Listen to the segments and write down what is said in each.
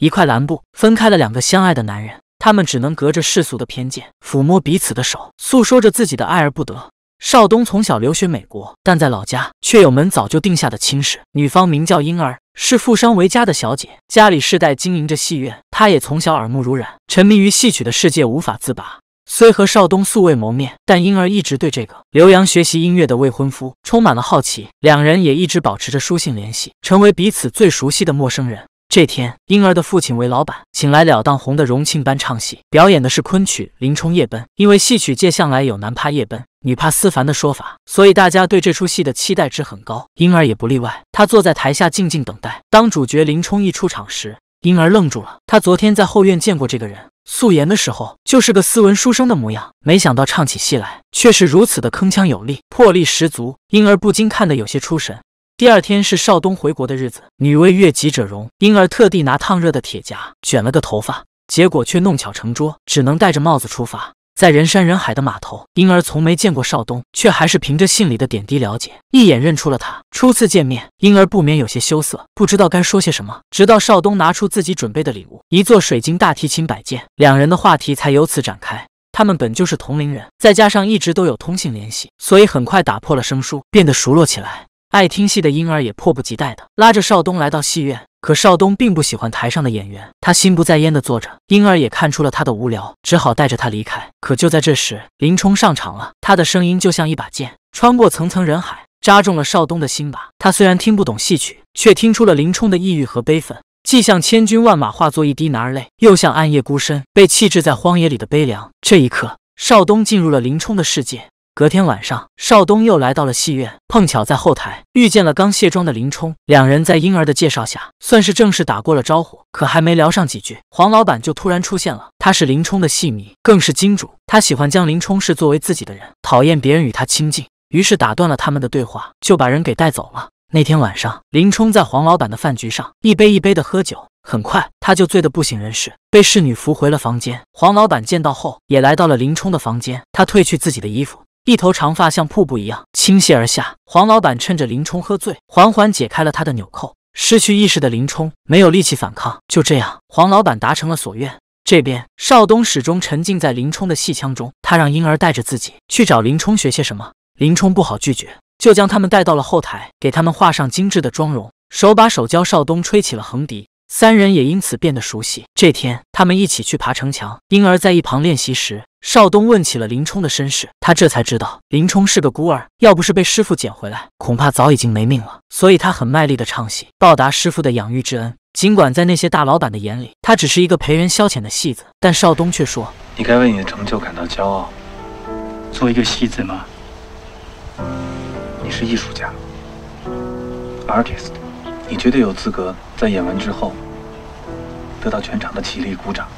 一块蓝布分开了两个相爱的男人，他们只能隔着世俗的偏见，抚摸彼此的手，诉说着自己的爱而不得。少东从小留学美国，但在老家却有门早就定下的亲事，女方名叫婴儿，是富商为家的小姐，家里世代经营着戏院，她也从小耳目濡染，沉迷于戏曲的世界无法自拔。虽和少东素未谋面，但婴儿一直对这个留洋学习音乐的未婚夫充满了好奇，两人也一直保持着书信联系，成为彼此最熟悉的陌生人。这天，婴儿的父亲为老板请来了当红的荣庆班唱戏，表演的是昆曲《林冲夜奔》。因为戏曲界向来有男怕夜奔，女怕思凡的说法，所以大家对这出戏的期待值很高。婴儿也不例外，他坐在台下静静等待。当主角林冲一出场时，婴儿愣住了。他昨天在后院见过这个人，素颜的时候就是个斯文书生的模样，没想到唱起戏来却是如此的铿锵有力，魄力十足。婴儿不禁看得有些出神。第二天是少东回国的日子，女为悦己者容，婴儿特地拿烫热的铁夹卷了个头发，结果却弄巧成拙，只能戴着帽子出发。在人山人海的码头，婴儿从没见过少东，却还是凭着信里的点滴了解，一眼认出了他。初次见面，婴儿不免有些羞涩，不知道该说些什么。直到少东拿出自己准备的礼物——一座水晶大提琴摆件，两人的话题才由此展开。他们本就是同龄人，再加上一直都有通信联系，所以很快打破了生疏，变得熟络起来。爱听戏的婴儿也迫不及待的拉着少东来到戏院，可少东并不喜欢台上的演员，他心不在焉的坐着。婴儿也看出了他的无聊，只好带着他离开。可就在这时，林冲上场了，他的声音就像一把剑，穿过层层人海，扎中了少东的心吧。他虽然听不懂戏曲，却听出了林冲的抑郁和悲愤，既像千军万马化作一滴男儿泪，又像暗夜孤身被弃置在荒野里的悲凉。这一刻，少东进入了林冲的世界。隔天晚上，少东又来到了戏院，碰巧在后台遇见了刚卸妆的林冲，两人在婴儿的介绍下，算是正式打过了招呼。可还没聊上几句，黄老板就突然出现了。他是林冲的戏迷，更是金主。他喜欢将林冲视作为自己的人，讨厌别人与他亲近，于是打断了他们的对话，就把人给带走了。那天晚上，林冲在黄老板的饭局上，一杯一杯的喝酒，很快他就醉得不省人事，被侍女扶回了房间。黄老板见到后，也来到了林冲的房间，他褪去自己的衣服。一头长发像瀑布一样倾泻而下。黄老板趁着林冲喝醉，缓缓解开了他的纽扣。失去意识的林冲没有力气反抗，就这样，黄老板达成了所愿。这边少东始终沉浸在林冲的戏腔中，他让婴儿带着自己去找林冲学些什么。林冲不好拒绝，就将他们带到了后台，给他们画上精致的妆容，手把手教少东吹起了横笛。三人也因此变得熟悉。这天，他们一起去爬城墙，婴儿在一旁练习时。少东问起了林冲的身世，他这才知道林冲是个孤儿，要不是被师傅捡回来，恐怕早已经没命了。所以他很卖力的唱戏，报答师傅的养育之恩。尽管在那些大老板的眼里，他只是一个陪人消遣的戏子，但少东却说：“你该为你的成就感到骄傲，做一个戏子吗？你是艺术家，artist，你绝对有资格在演完之后得到全场的起立鼓掌。”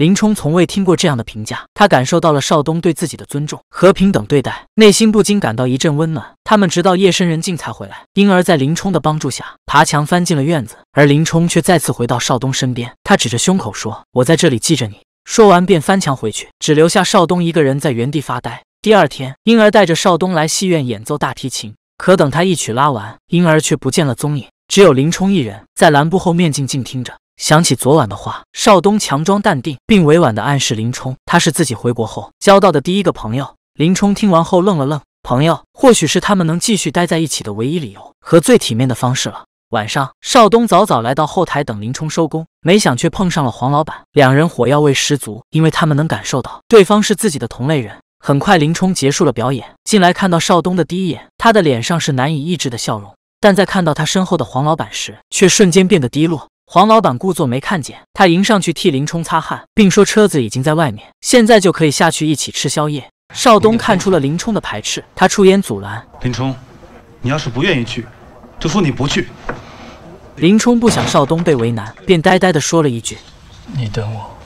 林冲从未听过这样的评价，他感受到了少东对自己的尊重和平等对待，内心不禁感到一阵温暖。他们直到夜深人静才回来，婴儿在林冲的帮助下爬墙翻进了院子，而林冲却再次回到少东身边。他指着胸口说：“我在这里记着你。”说完便翻墙回去，只留下少东一个人在原地发呆。第二天，婴儿带着少东来戏院演奏大提琴，可等他一曲拉完，婴儿却不见了踪影，只有林冲一人在蓝布后面静静听着。想起昨晚的话，邵东强装淡定，并委婉的暗示林冲，他是自己回国后交到的第一个朋友。林冲听完后愣了愣，朋友或许是他们能继续待在一起的唯一理由和最体面的方式了。晚上，邵东早早来到后台等林冲收工，没想却碰上了黄老板，两人火药味十足，因为他们能感受到对方是自己的同类人。很快，林冲结束了表演，进来看到邵东的第一眼，他的脸上是难以抑制的笑容，但在看到他身后的黄老板时，却瞬间变得低落。黄老板故作没看见，他迎上去替林冲擦汗，并说车子已经在外面，现在就可以下去一起吃宵夜。少东看出了林冲的排斥，他出言阻拦：“林冲，你要是不愿意去，就说你不去。”林冲不想少东被为难，便呆呆地说了一句：“你等我，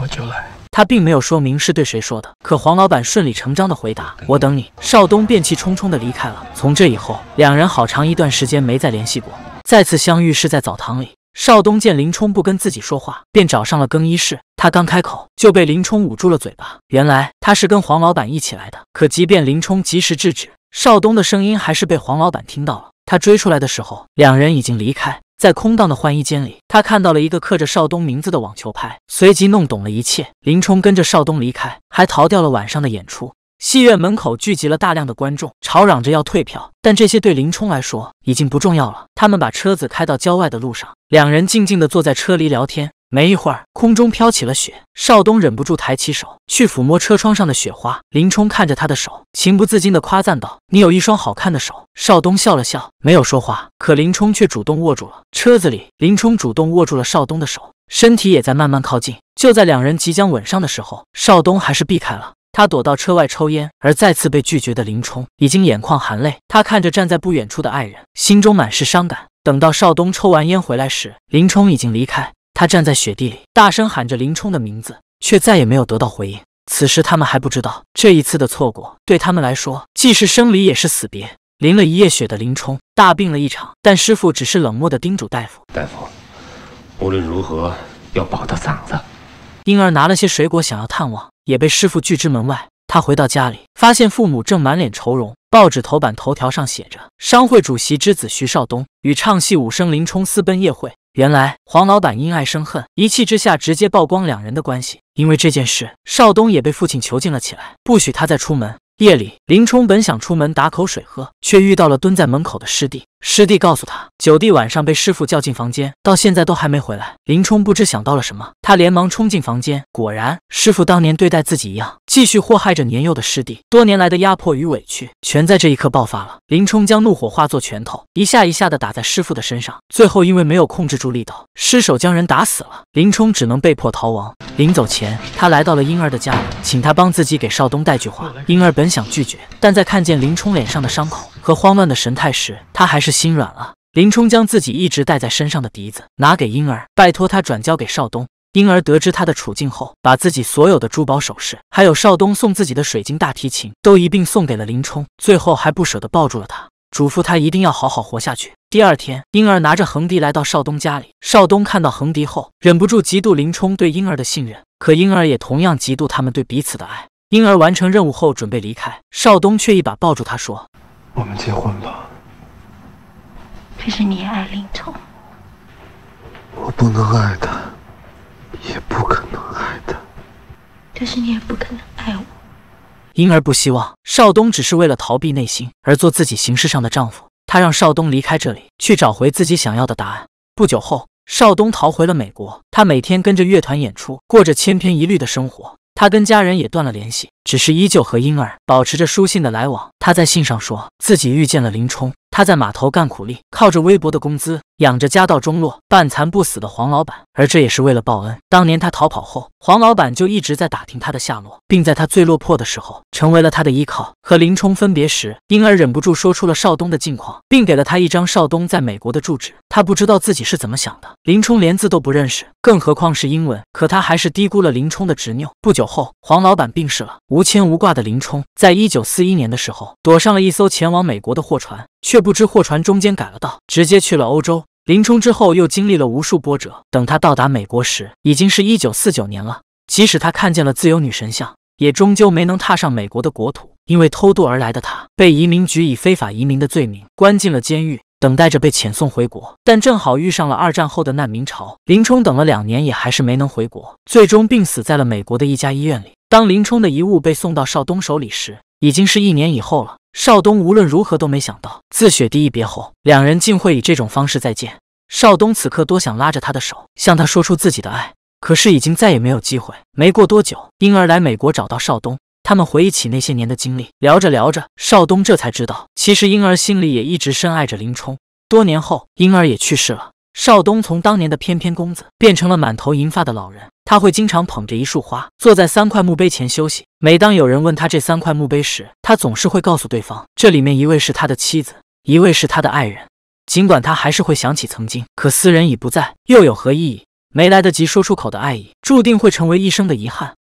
我就来。”他并没有说明是对谁说的，可黄老板顺理成章地回答：“我等你。”少东便气冲冲地离开了。从这以后，两人好长一段时间没再联系过。再次相遇是在澡堂里。少东见林冲不跟自己说话，便找上了更衣室。他刚开口，就被林冲捂住了嘴巴。原来他是跟黄老板一起来的。可即便林冲及时制止，少东的声音还是被黄老板听到了。他追出来的时候，两人已经离开。在空荡的换衣间里，他看到了一个刻着少东名字的网球拍，随即弄懂了一切。林冲跟着少东离开，还逃掉了晚上的演出。戏院门口聚集了大量的观众，吵嚷着要退票。但这些对林冲来说已经不重要了。他们把车子开到郊外的路上，两人静静地坐在车里聊天。没一会儿，空中飘起了雪，少东忍不住抬起手去抚摸车窗上的雪花。林冲看着他的手，情不自禁地夸赞道：“你有一双好看的手。”少东笑了笑，没有说话。可林冲却主动握住了车子里，林冲主动握住了少东的手，身体也在慢慢靠近。就在两人即将吻上的时候，少东还是避开了。他躲到车外抽烟，而再次被拒绝的林冲已经眼眶含泪。他看着站在不远处的爱人，心中满是伤感。等到少东抽完烟回来时，林冲已经离开。他站在雪地里，大声喊着林冲的名字，却再也没有得到回应。此时他们还不知道，这一次的错过对他们来说既是生离也是死别。淋了一夜雪的林冲大病了一场，但师傅只是冷漠的叮嘱大夫：“大夫，无论如何要保他嗓子。”婴儿拿了些水果，想要探望。也被师傅拒之门外。他回到家里，发现父母正满脸愁容。报纸头版头条上写着：“商会主席之子徐少东与唱戏武生林冲私奔夜会。”原来黄老板因爱生恨，一气之下直接曝光两人的关系。因为这件事，少东也被父亲囚禁了起来，不许他再出门。夜里，林冲本想出门打口水喝，却遇到了蹲在门口的师弟。师弟告诉他，九弟晚上被师傅叫进房间，到现在都还没回来。林冲不知想到了什么，他连忙冲进房间，果然师傅当年对待自己一样，继续祸害着年幼的师弟。多年来的压迫与委屈，全在这一刻爆发了。林冲将怒火化作拳头，一下一下的打在师傅的身上，最后因为没有控制住力道，失手将人打死了。林冲只能被迫逃亡。临走前，他来到了婴儿的家，请他帮自己给少东带句话。婴儿本想拒绝，但在看见林冲脸上的伤口。和慌乱的神态时，他还是心软了。林冲将自己一直带在身上的笛子拿给婴儿，拜托他转交给少东。婴儿得知他的处境后，把自己所有的珠宝首饰，还有少东送自己的水晶大提琴，都一并送给了林冲。最后还不舍得抱住了他，嘱咐他一定要好好活下去。第二天，婴儿拿着横笛来到少东家里，少东看到横笛后，忍不住嫉妒林冲对婴儿的信任。可婴儿也同样嫉妒他们对彼此的爱。婴儿完成任务后准备离开，少东却一把抱住他说。我们结婚吧。可是你也爱林冲。我不能爱他，也不可能爱他。但是你也不可能爱我。婴儿不希望少东只是为了逃避内心而做自己形式上的丈夫，他让少东离开这里，去找回自己想要的答案。不久后，少东逃回了美国，他每天跟着乐团演出，过着千篇一律的生活。他跟家人也断了联系，只是依旧和婴儿保持着书信的来往。他在信上说自己遇见了林冲。他在码头干苦力，靠着微薄的工资养着家道中落、半残不死的黄老板。而这也是为了报恩，当年他逃跑后，黄老板就一直在打听他的下落，并在他最落魄的时候成为了他的依靠。和林冲分别时，婴儿忍不住说出了少东的近况，并给了他一张少东在美国的住址。他不知道自己是怎么想的，林冲连字都不认识，更何况是英文。可他还是低估了林冲的执拗。不久后，黄老板病逝了，无牵无挂的林冲，在一九四一年的时候，躲上了一艘前往美国的货船。却不知货船中间改了道，直接去了欧洲。林冲之后又经历了无数波折，等他到达美国时，已经是一九四九年了。即使他看见了自由女神像，也终究没能踏上美国的国土，因为偷渡而来的他被移民局以非法移民的罪名关进了监狱，等待着被遣送回国。但正好遇上了二战后的难民潮，林冲等了两年，也还是没能回国，最终病死在了美国的一家医院里。当林冲的遗物被送到少东手里时，已经是一年以后了。少东无论如何都没想到，自雪地一别后，两人竟会以这种方式再见。少东此刻多想拉着他的手，向他说出自己的爱，可是已经再也没有机会。没过多久，婴儿来美国找到少东，他们回忆起那些年的经历，聊着聊着，少东这才知道，其实婴儿心里也一直深爱着林冲。多年后，婴儿也去世了。少东从当年的翩翩公子，变成了满头银发的老人。他会经常捧着一束花，坐在三块墓碑前休息。每当有人问他这三块墓碑时，他总是会告诉对方，这里面一位是他的妻子，一位是他的爱人。尽管他还是会想起曾经，可斯人已不在，又有何意义？没来得及说出口的爱意，注定会成为一生的遗憾。